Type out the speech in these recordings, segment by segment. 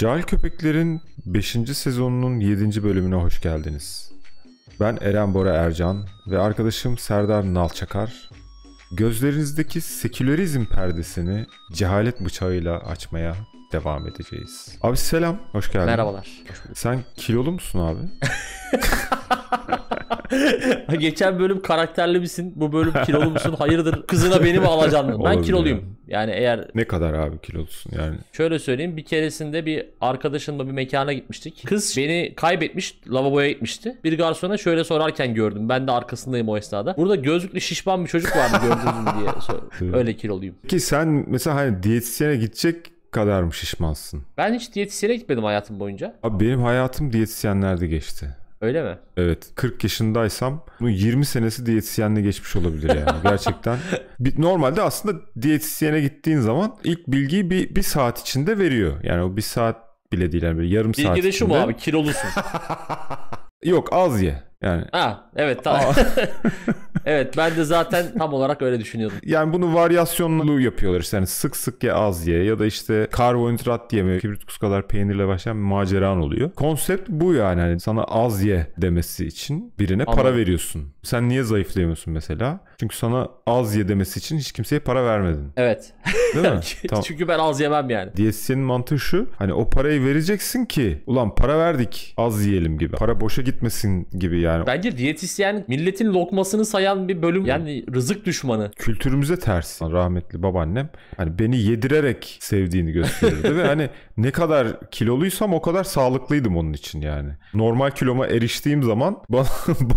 Cahil Köpekler'in 5. sezonunun 7. bölümüne hoş geldiniz. Ben Eren Bora Ercan ve arkadaşım Serdar Nalçakar. Gözlerinizdeki sekülerizm perdesini cehalet bıçağıyla açmaya devam edeceğiz. Abi selam, hoş geldin. Merhabalar. Sen kilolu musun abi? Geçen bölüm karakterli misin? Bu bölüm kilolu musun? Hayırdır? Kızına beni mi alacaksın? Ben Olabilir kiloluyum. Yani. eğer... Ne kadar abi kilolusun yani? Şöyle söyleyeyim. Bir keresinde bir arkadaşımla bir mekana gitmiştik. Kız beni kaybetmiş. Lavaboya gitmişti. Bir garsona şöyle sorarken gördüm. Ben de arkasındayım o esnada. Burada gözlüklü şişman bir çocuk vardı gördüm diye. Öyle kiloluyum. Ki sen mesela hani diyetisyene gidecek kadar mı şişmansın? Ben hiç diyetisyene gitmedim hayatım boyunca. Abi benim hayatım diyetisyenlerde geçti. Öyle mi? Evet. 40 yaşındaysam bu 20 senesi diyetisyenle geçmiş olabilir yani. Gerçekten. Bir, normalde aslında diyetisyene gittiğin zaman ilk bilgiyi bir, bir saat içinde veriyor. Yani o bir saat bile değil. Yani böyle yarım Bilgi saat de şu mu abi kilolusun? Yok az ye. Yani. Ha evet tamam. evet ben de zaten tam olarak öyle düşünüyordum. Yani bunu varyasyonlu yapıyorlar işte. Yani sık sık ye az ye ya da işte karbonhidrat yeme. Kibrit kadar peynirle başlayan bir maceran oluyor. Konsept bu yani. yani sana az ye demesi için birine Anladım. para veriyorsun. Sen niye zayıflayamıyorsun mesela? Çünkü sana az ye demesi için hiç kimseye para vermedin. Evet. Değil mi? tamam. Çünkü ben az yemem yani. Diyetisyenin mantığı şu. Hani o parayı vereceksin ki ulan para verdik az yiyelim gibi. Para boşa gitmesin gibi yani yani. Bence diyetisyen milletin lokmasını sayan bir bölüm yani rızık düşmanı. Kültürümüze ters. Rahmetli babaannem hani beni yedirerek sevdiğini gösterirdi ve hani ne kadar kiloluysam o kadar sağlıklıydım onun için yani. Normal kiloma eriştiğim zaman bana,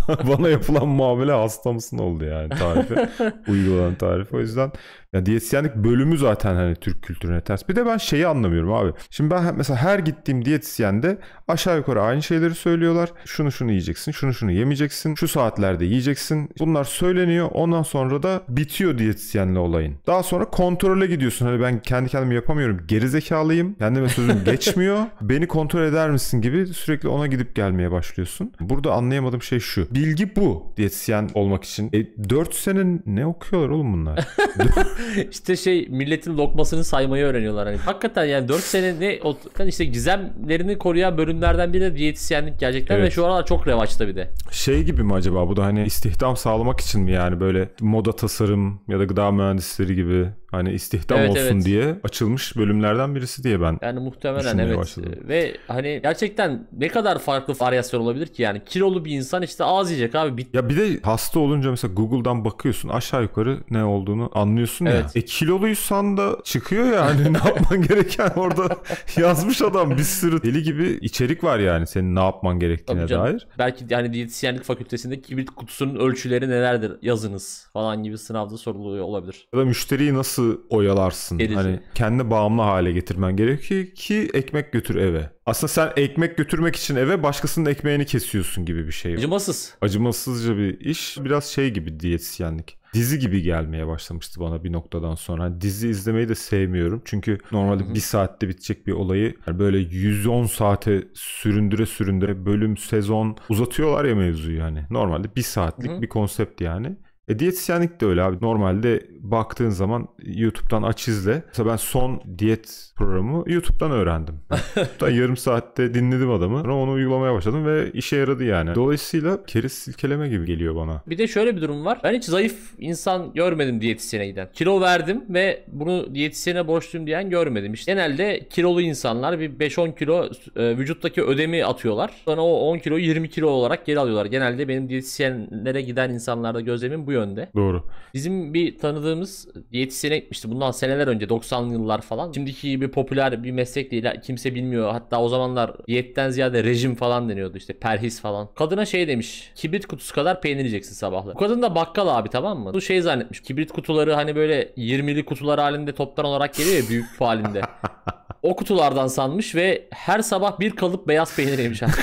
bana yapılan muamele hasta mısın oldu yani tarifi. uygulanan tarif. O yüzden ya diyetisyenlik bölümü zaten hani Türk kültürüne ters. Bir de ben şeyi anlamıyorum abi. Şimdi ben mesela her gittiğim diyetisyende aşağı yukarı aynı şeyleri söylüyorlar. Şunu şunu yiyeceksin, şunu şunu yemeyeceksin, şu saatlerde yiyeceksin. Bunlar söyleniyor. Ondan sonra da bitiyor diyetisyenle olayın. Daha sonra kontrole gidiyorsun. Hani ben kendi kendimi yapamıyorum. Geri zekalıyım. Kendime sözüm geçmiyor. Beni kontrol eder misin gibi sürekli ona gidip gelmeye başlıyorsun. Burada anlayamadığım şey şu. Bilgi bu diyetisyen olmak için. E, 4 sene ne okuyorlar oğlum bunlar? İşte şey milletin lokmasını saymayı öğreniyorlar. Hani hakikaten yani 4 sene ne hani işte gizemlerini koruyan bölümlerden biri de diyetisyenlik gerçekten evet. ve şu aralar çok revaçta bir de. Şey gibi mi acaba bu da hani istihdam sağlamak için mi yani böyle moda tasarım ya da gıda mühendisleri gibi Hani istihdam evet, olsun evet. diye açılmış bölümlerden birisi diye ben Yani muhtemelen evet. Başladım. Ve hani gerçekten ne kadar farklı varyasyon olabilir ki yani kilolu bir insan işte az yiyecek abi. Bit- ya bir de hasta olunca mesela Google'dan bakıyorsun aşağı yukarı ne olduğunu anlıyorsun evet. ya. E kiloluysan da çıkıyor yani ne yapman gereken orada yazmış adam bir sürü deli gibi içerik var yani senin ne yapman gerektiğine dair. Belki yani diyetisyenlik fakültesinde kibrit kutusunun ölçüleri nelerdir yazınız falan gibi sınavda soruluyor olabilir. Ya da müşteriyi nasıl nasıl oyalarsın? Gerici. Hani kendi bağımlı hale getirmen gerekiyor ki ekmek götür eve. Aslında sen ekmek götürmek için eve başkasının ekmeğini kesiyorsun gibi bir şey. Acımasız. Acımasızca bir iş. Biraz şey gibi diyetisyenlik dizi gibi gelmeye başlamıştı bana bir noktadan sonra. Hani dizi izlemeyi de sevmiyorum. Çünkü normalde Hı-hı. bir saatte bitecek bir olayı hani böyle 110 saate süründüre süründüre bölüm, sezon uzatıyorlar ya mevzuyu yani. Normalde bir saatlik Hı-hı. bir konsept yani. E diyetisyenlik de öyle abi. Normalde baktığın zaman YouTube'dan aç izle. Mesela ben son diyet programı YouTube'dan öğrendim. yarım saatte dinledim adamı. Sonra onu uygulamaya başladım ve işe yaradı yani. Dolayısıyla keriz silkeleme gibi geliyor bana. Bir de şöyle bir durum var. Ben hiç zayıf insan görmedim diyetisyene giden. Kilo verdim ve bunu diyetisyene borçluyum diyen görmedim. İşte genelde kilolu insanlar bir 5-10 kilo e, vücuttaki ödemi atıyorlar. Sonra o 10 kilo 20 kilo olarak geri alıyorlar. Genelde benim diyetisyenlere giden insanlarda gözlemim bu yönde. Doğru. Bizim bir tanıdığımız diyetisyene gitmişti. Bundan seneler önce 90'lı yıllar falan. Şimdiki bir popüler bir meslek değil. Kimse bilmiyor. Hatta o zamanlar diyetten ziyade rejim falan deniyordu işte. Perhis falan. Kadına şey demiş. Kibrit kutusu kadar peynir yiyeceksin sabahları. Bu kadın da bakkal abi tamam mı? Bu şey zannetmiş. Kibrit kutuları hani böyle 20'li kutular halinde toptan olarak geliyor ya büyük halinde. o kutulardan sanmış ve her sabah bir kalıp beyaz peynir yemiş.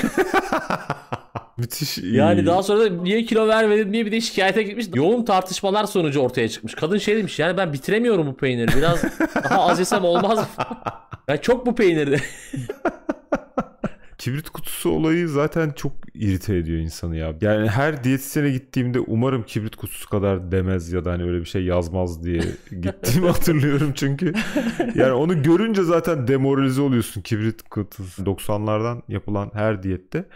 Müthiş. Yani hmm. daha sonra da niye kilo vermedin diye bir de şikayete gitmiş. Yoğun tartışmalar sonucu ortaya çıkmış. Kadın şey demiş yani ben bitiremiyorum bu peyniri. Biraz daha az yesem olmaz mı? Ben çok bu peynirde. Kibrit kutusu olayı zaten çok irite ediyor insanı ya. Yani her diyetisyene gittiğimde umarım kibrit kutusu kadar demez ya da hani öyle bir şey yazmaz diye gittiğimi hatırlıyorum çünkü. Yani onu görünce zaten demoralize oluyorsun kibrit kutusu. 90'lardan yapılan her diyette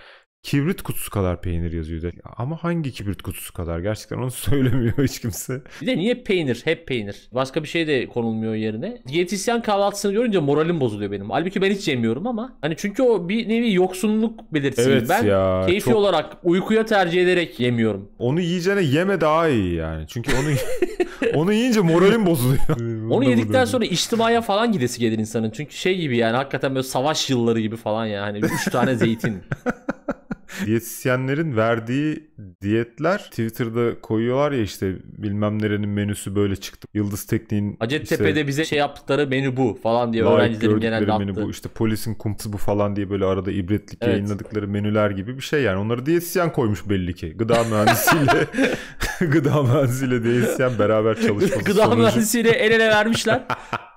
kibrit kutusu kadar peynir yazıyordu. Ama hangi kibrit kutusu kadar? Gerçekten onu söylemiyor hiç kimse. Bir de niye peynir? Hep peynir. Başka bir şey de konulmuyor yerine. Diyetisyen kahvaltısını görünce moralim bozuluyor benim. Halbuki ben hiç yemiyorum ama. Hani çünkü o bir nevi yoksunluk belirtisi. Evet ben ya, keyfi çok... olarak uykuya tercih ederek yemiyorum. Onu yiyeceğine yeme daha iyi yani. Çünkü onu onu yiyince moralim bozuluyor. onu yedikten sonra içtimaya falan gidesi gelir insanın. Çünkü şey gibi yani hakikaten böyle savaş yılları gibi falan yani. Üç tane zeytin diyetisyenlerin verdiği diyetler Twitter'da koyuyorlar ya işte bilmem nerenin menüsü böyle çıktı. Yıldız Tekniğin Hacettepe'de işte, bize şey yaptıkları menü bu falan diye öğrencilerin genelde menü bu İşte polisin kumtusu bu falan diye böyle arada ibretlik evet. yayınladıkları menüler gibi bir şey yani. Onları diyetisyen koymuş belli ki. Gıda mühendisiyle gıda mühendisiyle diyetisyen beraber çalışması Gıda sonucu. mühendisiyle el ele vermişler.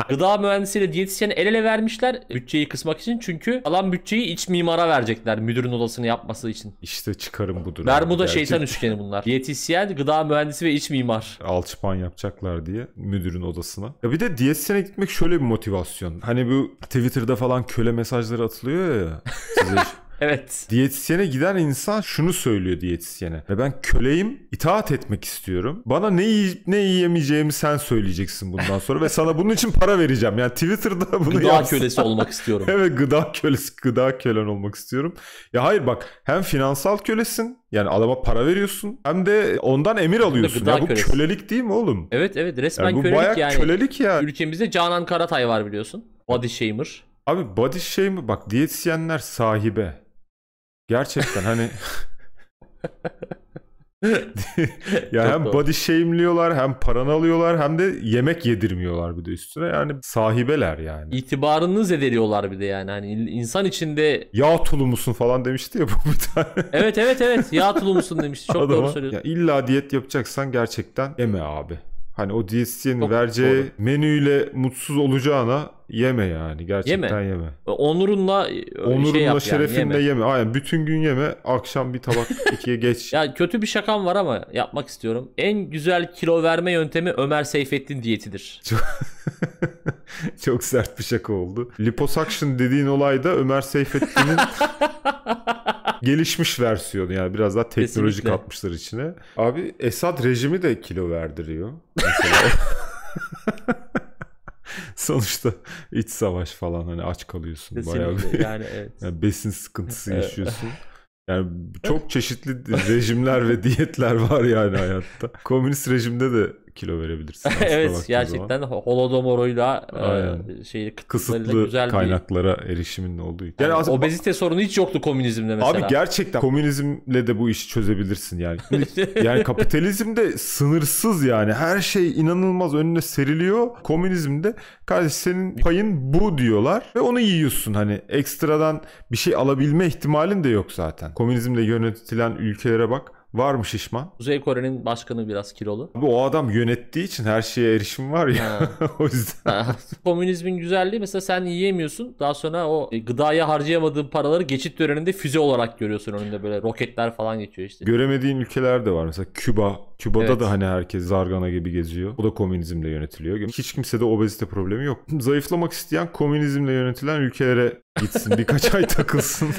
gıda mühendisiyle diyetisyen el ele vermişler bütçeyi kısmak için. Çünkü alan bütçeyi iç mimara verecekler müdürün odasını yapmasın firması için. İşte çıkarım budur. Bermuda yani. şeytan üçgeni bunlar. Diyetisyen, gıda mühendisi ve iç mimar. Alçıpan yapacaklar diye müdürün odasına. Ya bir de diyetisyene gitmek şöyle bir motivasyon. Hani bu Twitter'da falan köle mesajları atılıyor ya. Size Evet. Diyetisyene giden insan şunu söylüyor diyetisyene. Ve ben köleyim, itaat etmek istiyorum. Bana ne yiyip ne yiyemeyeceğimi sen söyleyeceksin bundan sonra ve sana bunun için para vereceğim. Yani Twitter'da bunu Gıda yapsın. kölesi olmak istiyorum. evet gıda kölesi, gıda kölen olmak istiyorum. Ya hayır bak hem finansal kölesin yani adama para veriyorsun hem de ondan emir alıyorsun. Ya bu kölesi. kölelik değil mi oğlum? Evet evet resmen yani bu kölelik bayağı yani. kölelik ya. Ülkemizde Canan Karatay var biliyorsun. Body shamer. Abi body shamer bak diyetisyenler sahibe. Gerçekten hani ya hem doğru. body shame'liyorlar hem paranı alıyorlar hem de yemek yedirmiyorlar bir de üstüne yani sahibeler yani. İtibarını zedeliyorlar bir de yani hani insan içinde. Yağ tulumusun falan demişti ya bu bir tane. evet evet evet yağ tulumusun demişti çok Adama, doğru söylüyorsun. Ya diyet yapacaksan gerçekten yeme abi Hani o DSC'nin Çok vereceği doğru. menüyle mutsuz olacağına yeme yani. Gerçekten yeme. yeme. E, Onurunla Onurunla e, şey yap şerefinle yani, yeme. yeme. Aynen bütün gün yeme. Akşam bir tabak ikiye geç. Ya kötü bir şakam var ama yapmak istiyorum. En güzel kilo verme yöntemi Ömer Seyfettin diyetidir. Çok, Çok sert bir şaka oldu. Liposuction dediğin olay da Ömer Seyfettin'in gelişmiş versiyonu yani biraz daha teknolojik Kesinlikle. atmışlar içine. Abi Esad rejimi de kilo verdiriyor. Sonuçta iç savaş falan hani aç kalıyorsun Kesinlikle. bayağı bir. Yani, evet. yani besin sıkıntısı yaşıyorsun. Yani çok çeşitli rejimler ve diyetler var yani hayatta. Komünist rejimde de kilo verebilirsin. evet gerçekten zaman. holodomoruyla e, şey kısıtlı güzel kaynaklara bir... erişimin olduğu. Yani, yani aslında... obezite sorunu hiç yoktu komünizmde mesela. Abi gerçekten komünizmle de bu işi çözebilirsin yani. yani kapitalizmde sınırsız yani her şey inanılmaz önüne seriliyor. Komünizmde kardeş senin payın bu diyorlar ve onu yiyorsun hani ekstradan bir şey alabilme ihtimalin de yok zaten. Komünizmde yönetilen ülkelere bak Var mı şişman? Kuzey Kore'nin başkanı biraz kilolu. Bu o adam yönettiği için her şeye erişim var ya. o yüzden. Komünizmin güzelliği mesela sen yiyemiyorsun. Daha sonra o e, gıdaya harcayamadığın paraları geçit döneminde füze olarak görüyorsun önünde böyle roketler falan geçiyor işte. Göremediğin ülkeler de var. Mesela Küba. Küba'da evet. da hani herkes zargana gibi geziyor. O da komünizmle yönetiliyor. Hiç kimse de obezite problemi yok. Zayıflamak isteyen komünizmle yönetilen ülkelere gitsin birkaç ay takılsın.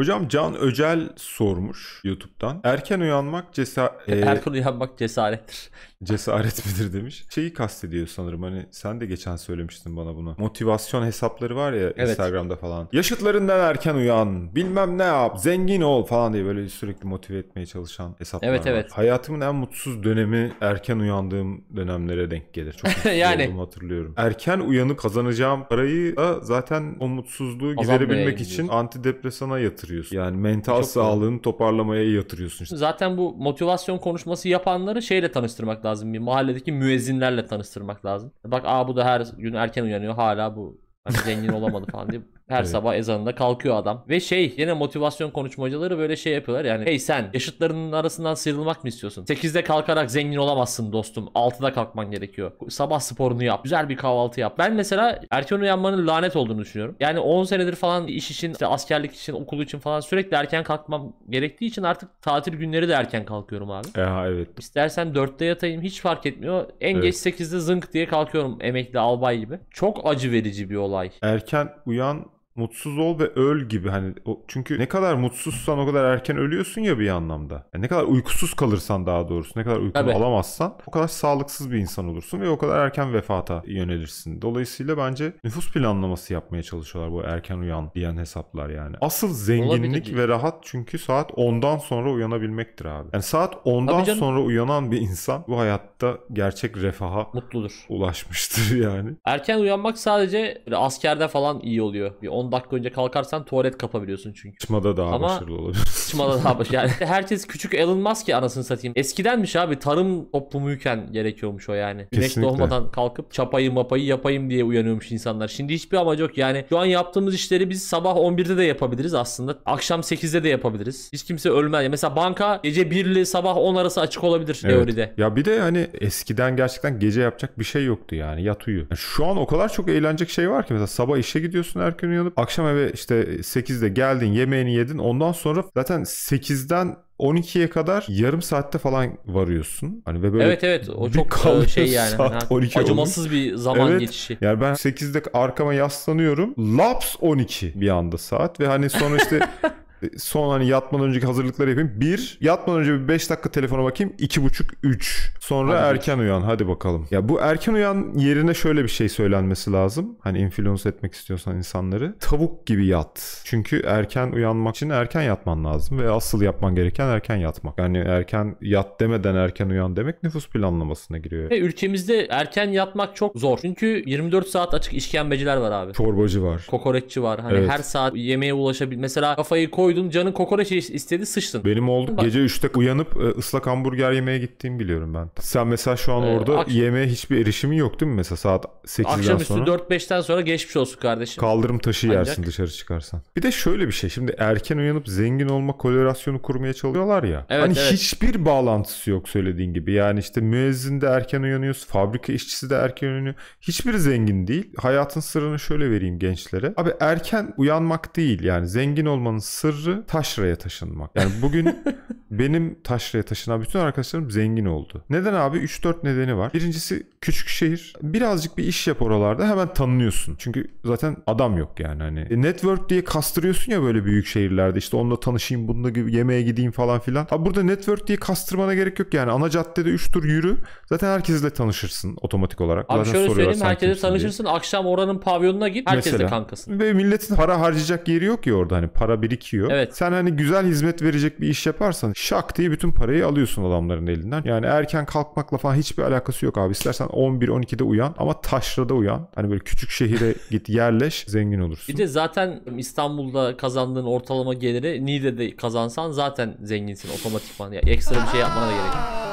Hocam Can Öcel sormuş YouTube'dan. Erken uyanmak cesaret... Erken e, uyanmak cesarettir. Cesaret midir demiş. Şeyi kastediyor sanırım hani sen de geçen söylemiştin bana bunu. Motivasyon hesapları var ya evet. Instagram'da falan. Yaşıtlarından erken uyan, bilmem ne yap, zengin ol falan diye böyle sürekli motive etmeye çalışan hesaplar evet, var. Evet. Hayatımın en mutsuz dönemi erken uyandığım dönemlere denk gelir. Çok yani. olduğumu hatırlıyorum. Erken uyanı kazanacağım parayı da zaten o mutsuzluğu giderebilmek için antidepresana yatırıyorsun. Yani mental Çok sağlığını toparlamaya yatırıyorsun. Işte. Zaten bu motivasyon konuşması yapanları şeyle tanıştırmak lazım lazım. Bir mahalledeki müezzinlerle tanıştırmak lazım. Bak aa bu da her gün erken uyanıyor hala bu hani zengin olamadı falan diye her evet. sabah ezanında kalkıyor adam. Ve şey yine motivasyon konuşmacıları böyle şey yapıyorlar yani. Hey sen yaşıtlarının arasından sıyrılmak mı istiyorsun? 8'de kalkarak zengin olamazsın dostum. 6'da kalkman gerekiyor. Sabah sporunu yap. Güzel bir kahvaltı yap. Ben mesela erken uyanmanın lanet olduğunu düşünüyorum. Yani 10 senedir falan iş için, işte askerlik için, okul için falan sürekli erken kalkmam gerektiği için artık tatil günleri de erken kalkıyorum abi. Aha, evet. İstersen 4'te yatayım hiç fark etmiyor. En evet. geç 8'de zınk diye kalkıyorum emekli albay gibi. Çok acı verici bir olay. Erken uyan mutsuz ol ve öl gibi hani o, çünkü ne kadar mutsuzsan o kadar erken ölüyorsun ya bir anlamda. Yani ne kadar uykusuz kalırsan daha doğrusu ne kadar uykunu alamazsan o kadar sağlıksız bir insan olursun ve o kadar erken vefata yönelirsin. Dolayısıyla bence nüfus planlaması yapmaya çalışıyorlar bu erken uyan diyen hesaplar yani. Asıl zenginlik Olabilir. ve rahat çünkü saat 10'dan sonra uyanabilmektir abi. Yani saat 10'dan sonra uyanan bir insan bu hayatta gerçek refaha mutludur. Ulaşmıştır yani. Erken uyanmak sadece askerde falan iyi oluyor. Bir 10 dakika önce kalkarsan tuvalet kapabiliyorsun çünkü. Çıkmada daha Ama başarılı olabilirsin. Çıkmada daha başarılı. Yani herkes küçük Elon Musk ki anasını satayım. Eskidenmiş abi tarım toplumuyken gerekiyormuş o yani. Güneş doğmadan kalkıp çapayı mapayı yapayım diye uyanıyormuş insanlar. Şimdi hiçbir amacı yok. Yani şu an yaptığımız işleri biz sabah 11'de de yapabiliriz aslında. Akşam 8'de de yapabiliriz. Hiç kimse ölmez. Mesela banka gece 1 ile sabah 10 arası açık olabilir evet. teoride. Ya bir de hani eskiden gerçekten gece yapacak bir şey yoktu yani. Yat uyu. Yani şu an o kadar çok eğlenecek şey var ki mesela sabah işe gidiyorsun erken uyanıp görüp akşam eve işte 8'de geldin yemeğini yedin ondan sonra zaten 8'den 12'ye kadar yarım saatte falan varıyorsun. Hani ve böyle Evet evet o çok e, şey yani saat 12 hani acımasız olmuş. bir zaman evet, geçişi. Yani ben 8'de arkama yaslanıyorum. Laps 12 bir anda saat ve hani sonra işte E, son hani yatmadan önceki hazırlıkları yapayım. Bir, yatmadan önce bir beş dakika telefona bakayım. buçuk üç. Sonra hadi erken geç. uyan. Hadi bakalım. Ya bu erken uyan yerine şöyle bir şey söylenmesi lazım. Hani influence etmek istiyorsan insanları. Tavuk gibi yat. Çünkü erken uyanmak için erken yatman lazım ve asıl yapman gereken erken yatmak. Yani erken yat demeden erken uyan demek nüfus planlamasına giriyor. Ve ülkemizde erken yatmak çok zor. Çünkü 24 saat açık işkembeciler var abi. Çorbacı var. Kokoreççi var. Hani evet. her saat yemeğe ulaşabil. Mesela kafayı koy doydun canın kokoreç istedi sıçtın. Benim oldu. Gece 3'te uyanıp e, ıslak hamburger yemeye gittiğimi biliyorum ben. Sen mesela şu an ee, orada akş- yemeğe hiçbir erişimin yok değil mi mesela saat 8'den akşamüstü sonra? Akşamüstü 4-5'ten sonra geçmiş olsun kardeşim. Kaldırım taşı Ancak. yersin dışarı çıkarsan. Bir de şöyle bir şey şimdi erken uyanıp zengin olma kolerasyonu kurmaya çalışıyorlar ya. Evet, hani evet. hiçbir bağlantısı yok söylediğin gibi. Yani işte müezzin de erken uyanıyoruz, fabrika işçisi de erken uyanıyor. Hiçbir zengin değil. Hayatın sırrını şöyle vereyim gençlere. Abi erken uyanmak değil yani zengin olmanın sırrı sırrı taşraya taşınmak. Yani bugün benim taşraya taşınan bütün arkadaşlarım zengin oldu. Neden abi? 3-4 nedeni var. Birincisi küçük şehir. Birazcık bir iş yap oralarda hemen tanınıyorsun. Çünkü zaten adam yok yani hani. E, network diye kastırıyorsun ya böyle büyük şehirlerde. İşte onunla tanışayım, bununla gibi yemeğe gideyim falan filan. Abi burada network diye kastırmana gerek yok yani. Ana caddede 3 tur yürü. Zaten herkesle tanışırsın otomatik olarak. Abi zaten şöyle söyleyeyim herkese tanışırsın. Diye. Akşam oranın pavyonuna git. Herkesle kankasın. Ve milletin para harcayacak yeri yok ya orada hani para birikiyor oluyor. Evet. Sen hani güzel hizmet verecek bir iş yaparsan şak diye bütün parayı alıyorsun adamların elinden. Yani erken kalkmakla falan hiçbir alakası yok abi. İstersen 11-12'de uyan ama taşrada uyan. Hani böyle küçük şehire git yerleş zengin olursun. Bir de zaten İstanbul'da kazandığın ortalama geliri Niğde'de kazansan zaten zenginsin otomatikman. Yani ekstra bir şey yapmana da gerek yok.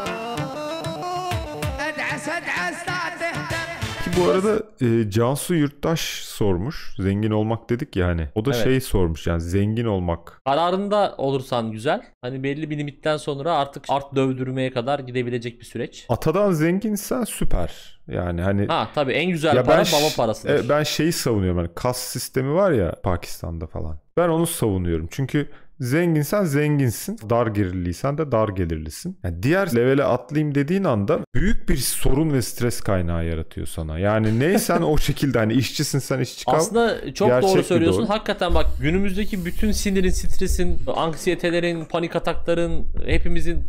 bu arada e, Cansu Yurttaş sormuş. Zengin olmak dedik yani. O da evet. şey sormuş yani zengin olmak. Kararında olursan güzel. Hani belli bir limitten sonra artık art dövdürmeye kadar gidebilecek bir süreç. Atadan zenginsen süper. Yani hani Ha tabii en güzel ya para ben, baba parası. E, ben şeyi savunuyorum hani kas sistemi var ya Pakistan'da falan. Ben onu savunuyorum. Çünkü Zenginsen zenginsin. Dar gelirliysen de dar gelirlisin. Yani diğer levele atlayayım dediğin anda büyük bir sorun ve stres kaynağı yaratıyor sana. Yani neysen o şekilde hani işçisin sen işçi kal. Aslında çok Gerçek doğru söylüyorsun. Doğru. Hakikaten bak günümüzdeki bütün sinirin, stresin, anksiyetelerin, panik atakların hepimizin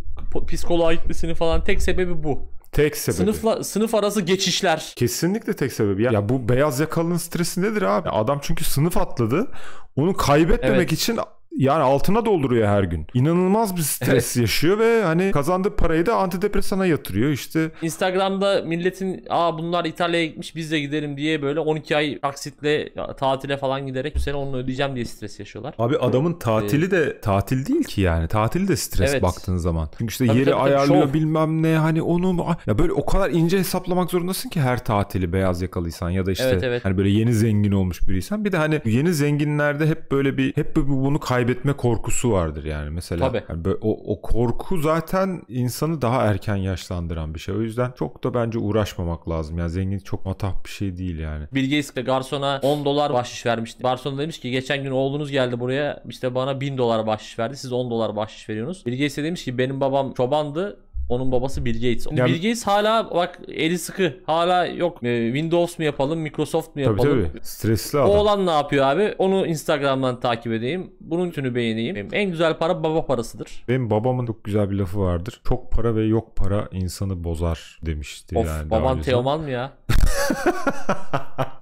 psikoloğa gitmesinin falan tek sebebi bu. Tek sebebi. Sınıfla, sınıf arası geçişler. Kesinlikle tek sebebi. Ya, ya bu beyaz yakalının stresi nedir abi? Ya adam çünkü sınıf atladı. Onu kaybetmemek evet. için yani altına dolduruyor her gün. İnanılmaz bir stres evet. yaşıyor ve hani kazandığı parayı da antidepresana yatırıyor işte. Instagram'da milletin aa bunlar İtalya'ya gitmiş biz de gidelim diye böyle 12 ay taksitle tatile falan giderek bu sene onu ödeyeceğim diye stres yaşıyorlar. Abi adamın e, tatili ee, de tatil değil ki yani. Tatili de stres evet. baktığın zaman. Çünkü işte tabii, yeri tabii, ayarlıyor şov. bilmem ne hani onu ya böyle o kadar ince hesaplamak zorundasın ki her tatili beyaz yakalıysan ya da işte evet, evet. hani böyle yeni zengin olmuş biriysen. Bir de hani yeni zenginlerde hep böyle bir hep bir bunu kaybediyorsun kaybetme korkusu vardır yani mesela. Tabii. Yani o, o korku zaten insanı daha erken yaşlandıran bir şey. O yüzden çok da bence uğraşmamak lazım. Yani zengin çok matah bir şey değil yani. Bill Gates garsona 10 dolar bahşiş vermişti. Garson demiş ki geçen gün oğlunuz geldi buraya işte bana 1000 dolar bahşiş verdi. Siz 10 dolar bahşiş veriyorsunuz. Bill Gates demiş ki benim babam çobandı onun babası Bill Gates. Ya, Bill Gates hala bak eli sıkı. Hala yok e, Windows mu yapalım, Microsoft mu yapalım? Tabii tabii. Stresli adam. olan ne yapıyor abi? Onu Instagram'dan takip edeyim. Bunun tünü beğeneyim. en güzel para baba parasıdır. Benim babamın çok güzel bir lafı vardır. Çok para ve yok para insanı bozar demişti of, yani. Baban Teoman mı ya?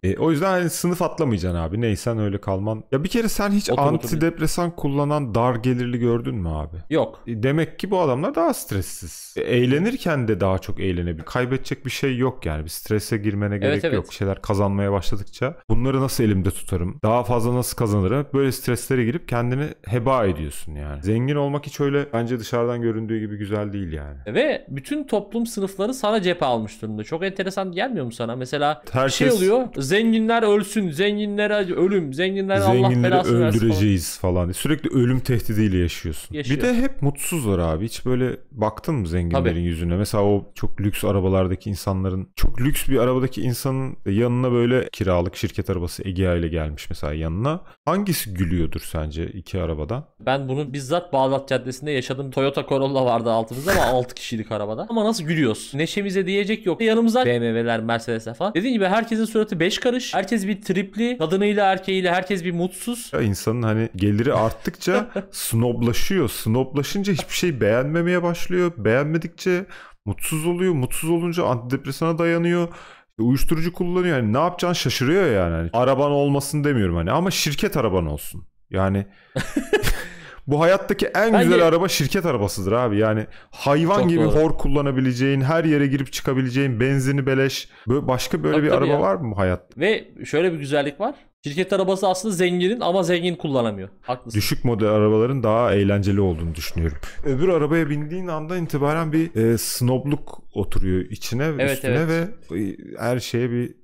e, o yüzden hani sınıf atlamayacaksın abi. Neysen öyle kalman. Ya bir kere sen hiç Otur, antidepresan kullanan dar gelirli gördün mü abi? Yok. E, demek ki bu adamlar daha stressiz. E, eğlenirken de daha çok eğlenebilir. Kaybedecek bir şey yok yani. Bir strese girmene evet, gerek evet. yok. Bir şeyler kazanmaya başladıkça bunları nasıl elimde tutarım? Daha fazla nasıl kazanırım? Böyle streslere girip kendini heba ediyorsun yani. Zengin olmak hiç öyle bence dışarıdan göründüğü gibi güzel değil yani. Ve bütün toplum sınıfları sana cephe almış durumda. Çok enteresan gelmiyor mu sana? Mesela mesela Herkes... şey oluyor. Zenginler ölsün, zenginlere ölüm, zenginlere Allah öldüreceğiz falan. falan. Sürekli ölüm tehdidiyle yaşıyorsun. Yaşıyor. Bir de hep mutsuzlar abi. Hiç böyle baktın mı zenginlerin Tabii. yüzüne? Mesela o çok lüks arabalardaki insanların çok lüks bir arabadaki insanın yanına böyle kiralık şirket arabası Egea ile gelmiş mesela yanına. Hangisi gülüyordur sence iki arabadan? Ben bunu bizzat Bağdat Caddesi'nde yaşadım. Toyota Corolla vardı altımızda ama 6 kişilik arabada. Ama nasıl gülüyoruz? Neşemize diyecek yok. Yanımızda BMW'ler, Mercedes'ler falan falan. Dediğim gibi herkesin suratı beş karış. Herkes bir tripli. Kadınıyla erkeğiyle herkes bir mutsuz. Ya insanın hani geliri arttıkça snoblaşıyor. Snoblaşınca hiçbir şey beğenmemeye başlıyor. Beğenmedikçe mutsuz oluyor. Mutsuz olunca antidepresana dayanıyor e, uyuşturucu kullanıyor. Yani ne yapacağını şaşırıyor yani. Hani araban olmasın demiyorum hani ama şirket araban olsun. Yani Bu hayattaki en Bence... güzel araba şirket arabasıdır abi. Yani hayvan Çok gibi doğru. hor kullanabileceğin, her yere girip çıkabileceğin, benzini beleş. Böyle başka böyle tabii, bir tabii araba ya. var mı bu hayatta? Ve şöyle bir güzellik var. Şirket arabası aslında zenginin ama zengin kullanamıyor. Haklısın. Düşük model arabaların daha eğlenceli olduğunu düşünüyorum. Öbür arabaya bindiğin andan itibaren bir e, snobluk oturuyor içine evet, üstüne evet. ve e, her şeye bir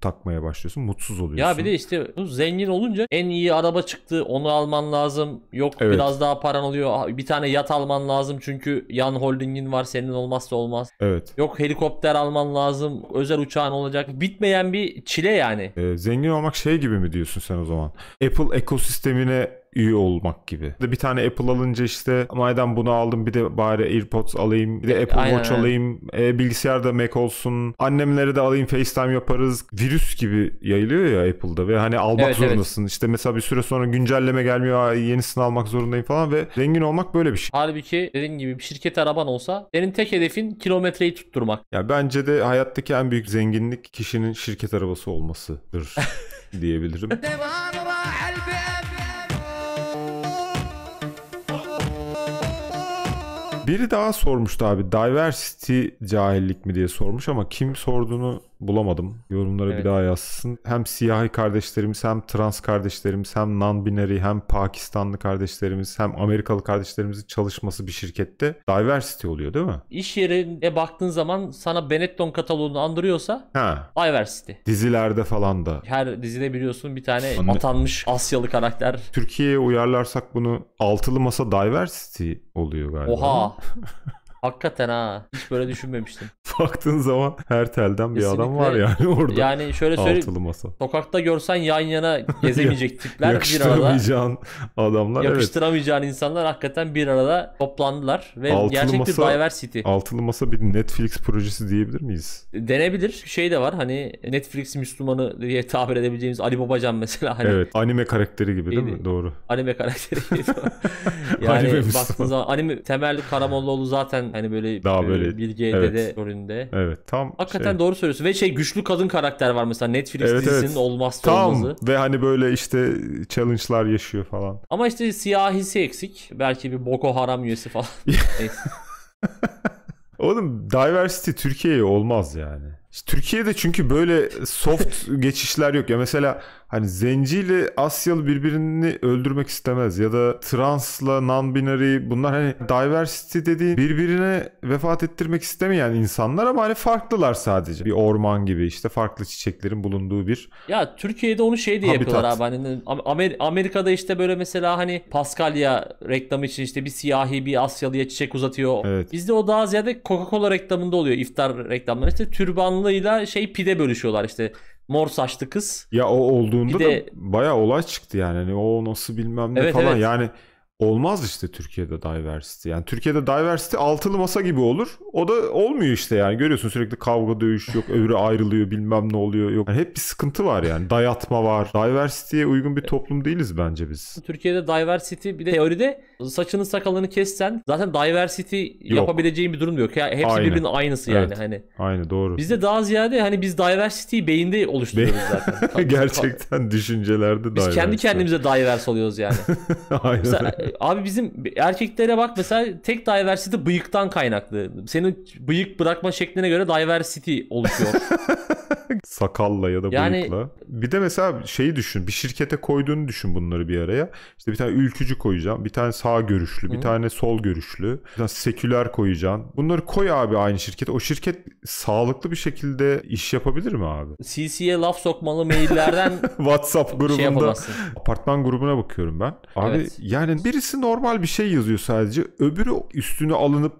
takmaya başlıyorsun. Mutsuz oluyorsun. Ya bir de işte zengin olunca en iyi araba çıktı. Onu alman lazım. Yok evet. biraz daha paran oluyor. Ah, bir tane yat alman lazım çünkü yan holdingin var. Senin olmazsa olmaz. Evet. Yok helikopter alman lazım. Özel uçağın olacak. Bitmeyen bir çile yani. Ee, zengin olmak şey gibi mi diyorsun sen o zaman? Apple ekosistemine üye olmak gibi. Bir tane Apple alınca işte madem bunu aldım bir de bari AirPods alayım, bir de Apple Aynen. Watch alayım, e, bilgisayar da Mac olsun, annemlere de alayım FaceTime yaparız. Virüs gibi yayılıyor ya Apple'da ve hani almak evet, zorundasın. Evet. İşte mesela bir süre sonra güncelleme gelmiyor, yenisini almak zorundayım falan ve zengin olmak böyle bir şey. Halbuki dediğin gibi bir şirket araban olsa senin tek hedefin kilometreyi tutturmak. Ya bence de hayattaki en büyük zenginlik kişinin şirket arabası olmasıdır diyebilirim. Devam Biri daha sormuştu abi. Diversity cahillik mi diye sormuş ama kim sorduğunu bulamadım. Yorumlara evet. bir daha yazsın. Hem siyahi kardeşlerimiz hem trans kardeşlerimiz hem non-binary hem Pakistanlı kardeşlerimiz hem Amerikalı kardeşlerimizin çalışması bir şirkette diversity oluyor değil mi? İş yerine baktığın zaman sana Benetton kataloğunu andırıyorsa ha. diversity. Dizilerde falan da. Her dizide biliyorsun bir tane Anne. atanmış Asyalı karakter. Türkiye'ye uyarlarsak bunu altılı masa diversity oluyor galiba. Oha. Hakikaten ha. Hiç böyle düşünmemiştim. Baktığın zaman her telden bir Kesinlikle. adam var yani orada. Yani şöyle söyleyeyim. Masa. Sokakta görsen yan yana gezemeyecek tipler bir arada. Yakıştıramayacağın adamlar Yakıştıramayacağın evet. insanlar hakikaten bir arada toplandılar ve altılı gerçek masa, bir diversity. Altılı masa bir Netflix projesi diyebilir miyiz? Denebilir. Şey de var hani Netflix Müslümanı diye tabir edebileceğimiz Ali Babacan mesela. Hani... Evet. Anime karakteri gibi değil mi? Doğru. Anime karakteri gibi. yani anime baktığın zaman anime temelli Karamollaoğlu zaten Hani böyle daha e, böyle Bilge evet. Dede rolünde. Evet tam. Hakikaten şey... doğru söylüyorsun ve şey güçlü kadın karakter var mesela Netflix evet, dizisinin evet. olmazsa tam. olmazı. Ve hani böyle işte challenge'lar yaşıyor falan. Ama işte siyahisi eksik. Belki bir Boko Haram üyesi falan. Oğlum diversity Türkiye'ye olmaz yani. Türkiye'de çünkü böyle soft geçişler yok ya. Mesela hani zenciyle Asyalı birbirini öldürmek istemez ya da transla non-binary bunlar hani diversity dediğin birbirine vefat ettirmek istemeyen insanlar ama hani farklılar sadece. Bir orman gibi işte farklı çiçeklerin bulunduğu bir Ya Türkiye'de onu şey diye habitat. yapıyorlar abi hani Amer- Amerika'da işte böyle mesela hani Paskalya reklamı için işte bir siyahi bir Asyalıya çiçek uzatıyor. Evet. Bizde o daha ziyade Coca-Cola reklamında oluyor iftar reklamları işte türbanlıyla şey pide bölüşüyorlar işte Mor saçlı kız. Ya o olduğunda de... da bayağı olay çıktı yani. Hani o nasıl bilmem ne evet, falan. Evet. Yani olmaz işte Türkiye'de diversity. Yani Türkiye'de diversity altılı masa gibi olur. O da olmuyor işte yani. Görüyorsun sürekli kavga dövüş yok, öbürü ayrılıyor, bilmem ne oluyor. Yok. Yani hep bir sıkıntı var yani. Dayatma var. Diversity'ye uygun bir toplum değiliz bence biz. Türkiye'de diversity bir de teoride saçını sakalını kessen zaten diversity Yok. yapabileceğin bir durum yok. Ya hepsi Aynı. birbirinin aynısı yani hani. Aynı doğru. Bizde daha ziyade hani biz diversity'yi beyinde oluşturuyoruz zaten. Gerçekten düşüncelerde Biz kendi kendimize divers oluyoruz yani. Aynen. Mesela, abi bizim erkeklere bak mesela tek diversity bıyıktan kaynaklı. Senin bıyık bırakma şekline göre diversity oluşuyor. Sakalla ya da yani... bıyıkla. Bir de mesela şeyi düşün. Bir şirkete koyduğunu düşün bunları bir araya. İşte bir tane ülkücü koyacağım. Bir tane sağ görüşlü. Bir Hı. tane sol görüşlü. Bir tane seküler koyacaksın. Bunları koy abi aynı şirkete. O şirket sağlıklı bir şekilde iş yapabilir mi abi? CC'ye laf sokmalı maillerden WhatsApp şey grubunda şey apartman grubuna bakıyorum ben. Abi evet. yani birisi normal bir şey yazıyor sadece. Öbürü üstüne alınıp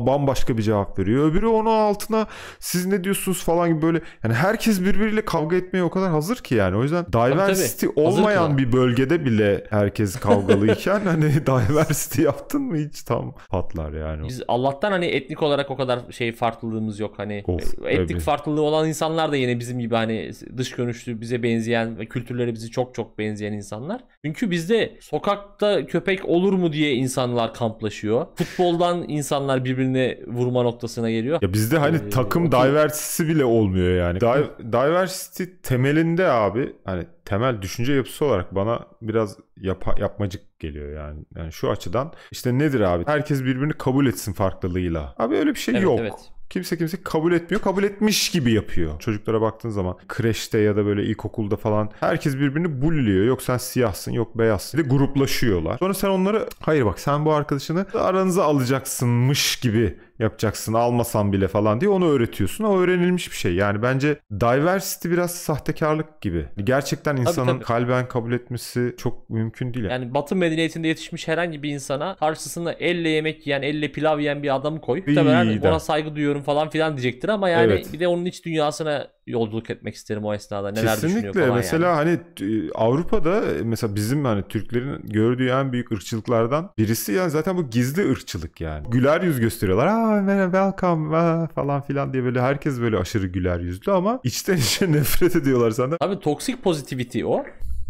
bambaşka bir cevap veriyor. Öbürü onu altına siz ne diyorsunuz falan gibi böyle yani her herkes birbiriyle kavga etmeye o kadar hazır ki yani. O yüzden diversity tabii, tabii. olmayan bir bölgede bile herkes kavgalıyken hani diversity yaptın mı hiç tam patlar yani. Biz Allah'tan hani etnik olarak o kadar şey farklılığımız yok hani. Of, e, etnik evet. farklılığı olan insanlar da yine bizim gibi hani dış görünüşlü bize benzeyen ve kültürleri bizi çok çok benzeyen insanlar. Çünkü bizde sokakta köpek olur mu diye insanlar kamplaşıyor. Futboldan insanlar birbirine vurma noktasına geliyor. Ya bizde hani ee, takım okey. diversity bile olmuyor yani. Diversity Di- diversity temelinde abi hani temel düşünce yapısı olarak bana biraz yapa, yapmacık geliyor yani. Yani şu açıdan işte nedir abi? Herkes birbirini kabul etsin farklılığıyla. Abi öyle bir şey evet, yok. Evet. Kimse kimse kabul etmiyor. Kabul etmiş gibi yapıyor. Çocuklara baktığın zaman kreşte ya da böyle ilkokulda falan herkes birbirini bulliyor. Yok sen siyahsın yok beyazsın. de gruplaşıyorlar. Sonra sen onları hayır bak sen bu arkadaşını aranıza alacaksınmış gibi yapacaksın almasan bile falan diye onu öğretiyorsun. O öğrenilmiş bir şey. Yani bence diversity biraz sahtekarlık gibi. Gerçekten insanın tabii, tabii. kalben kabul etmesi çok mümkün değil. Yani. batı medeniyetinde yetişmiş herhangi bir insana karşısına elle yemek yiyen, elle pilav yiyen bir adamı koy. Muhtemelen ona saygı duyuyorum falan filan diyecektir ama yani evet. bir de onun iç dünyasına yolculuk etmek isterim o esnada. Neler Kesinlikle. falan mesela yani. hani e, Avrupa'da e, mesela bizim hani Türklerin gördüğü en büyük ırkçılıklardan birisi yani zaten bu gizli ırkçılık yani. Güler yüz gösteriyorlar. Aa aa merhaba welcome aa, falan filan diye böyle herkes böyle aşırı güler yüzlü ama içten içe nefret ediyorlar senden. Abi toksik pozitivity o.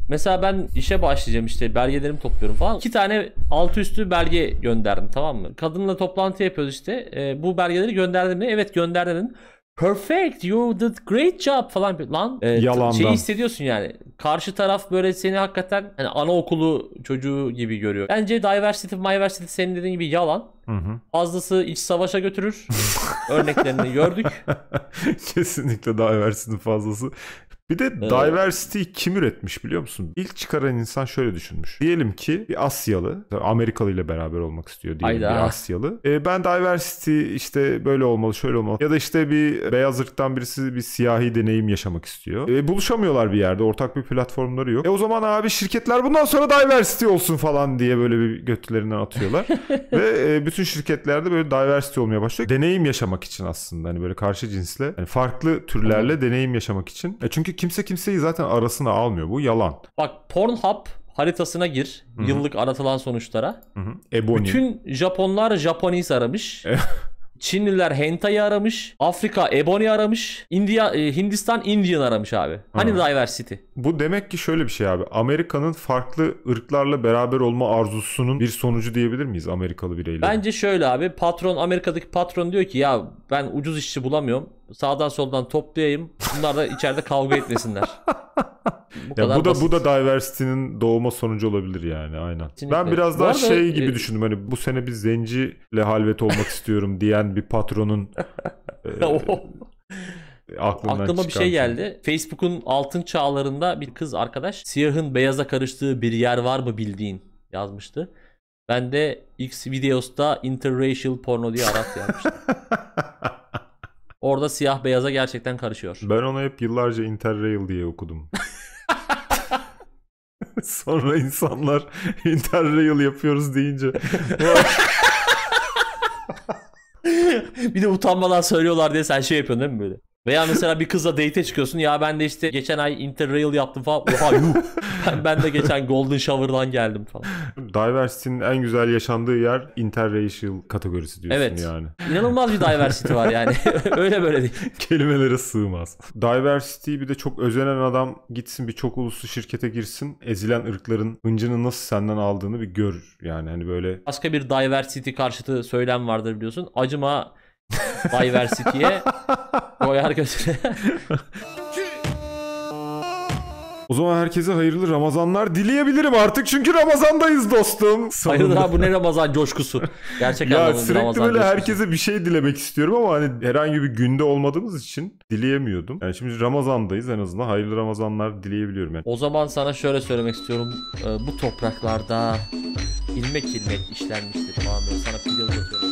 Mesela ben işe başlayacağım işte belgelerimi topluyorum falan. İki tane altı üstü belge gönderdim tamam mı? Kadınla toplantı yapıyoruz işte. E, bu belgeleri gönderdim mi? Evet gönderdim perfect you did great job falan lan e, Yalandan. şeyi hissediyorsun yani. Karşı taraf böyle seni hakikaten hani anaokulu çocuğu gibi görüyor. Bence diversity, diversity senin dediğin gibi yalan. Hı hı. Fazlası iç savaşa götürür. Örneklerini gördük. Kesinlikle diversity fazlası bir de evet. diversity kim üretmiş biliyor musun? İlk çıkaran insan şöyle düşünmüş. Diyelim ki bir Asyalı, Amerikalı ile beraber olmak istiyor diyelim Hayda. bir Asyalı. E, ben diversity işte böyle olmalı, şöyle olmalı. Ya da işte bir beyaz ırktan birisi bir siyahi deneyim yaşamak istiyor. E, buluşamıyorlar bir yerde. Ortak bir platformları yok. E o zaman abi şirketler bundan sonra diversity olsun falan diye böyle bir götlerinden atıyorlar. Ve e, bütün şirketlerde böyle diversity olmaya başlıyor. Deneyim yaşamak için aslında. Hani böyle karşı cinsle. Yani farklı türlerle deneyim yaşamak için. E çünkü kimse kimseyi zaten arasına almıyor. Bu yalan. Bak Pornhub haritasına gir. Hı-hı. Yıllık aratılan sonuçlara. Hı-hı. Bütün Japonlar Japanese aramış. E- Çinliler Hentai'yi aramış, Afrika ebony aramış, India, e, Hindistan Indian aramış abi. Hani Hı. diversity? Bu demek ki şöyle bir şey abi. Amerika'nın farklı ırklarla beraber olma arzusunun bir sonucu diyebilir miyiz Amerikalı bireyler? Bence şöyle abi. Patron Amerika'daki patron diyor ki ya ben ucuz işçi bulamıyorum. Sağdan soldan toplayayım. Bunlar da içeride kavga etmesinler. Bu, ya bu da basit. bu da diversity'nin doğma sonucu olabilir yani aynen. Kesinlikle. Ben biraz daha arada, şey gibi e... düşündüm hani bu sene bir zenciyle halvet olmak istiyorum diyen bir patronun e, aklımdan Aklıma bir şey geldi. Facebook'un altın çağlarında bir kız arkadaş siyahın beyaza karıştığı bir yer var mı bildiğin yazmıştı. Ben de X videosta interracial porno diye arat yapmıştım. Orada siyah beyaza gerçekten karışıyor. Ben onu hep yıllarca Interrail diye okudum. Sonra insanlar Interrail yapıyoruz deyince bir de utanmadan söylüyorlar diye sen şey yapıyorsun değil mi böyle? Veya mesela bir kızla date'e çıkıyorsun. Ya ben de işte geçen ay interrail yaptım falan. Oha yuh. ben, ben de geçen golden shower'dan geldim falan. Diversity'nin en güzel yaşandığı yer interracial kategorisi diyorsun evet. yani. İnanılmaz bir diversity var yani. Öyle böyle değil. Kelimelere sığmaz. Diversity bir de çok özenen adam gitsin bir çok uluslu şirkete girsin. Ezilen ırkların hıncını nasıl senden aldığını bir gör. Yani hani böyle. Başka bir diversity karşıtı söylem vardır biliyorsun. Acıma Diversity'ye koyar götüre. O zaman herkese hayırlı Ramazanlar dileyebilirim artık çünkü Ramazan'dayız dostum. Hayırlı ha bu ne Ramazan coşkusu. Gerçek ya sürekli Ramazan böyle coşkusu. herkese bir şey dilemek istiyorum ama hani herhangi bir günde olmadığımız için dileyemiyordum. Yani şimdi Ramazan'dayız en azından hayırlı Ramazanlar dileyebiliyorum yani. O zaman sana şöyle söylemek istiyorum. Ee, bu topraklarda ilmek ilmek işlenmiştir. Tamam sana pil uzatıyorum.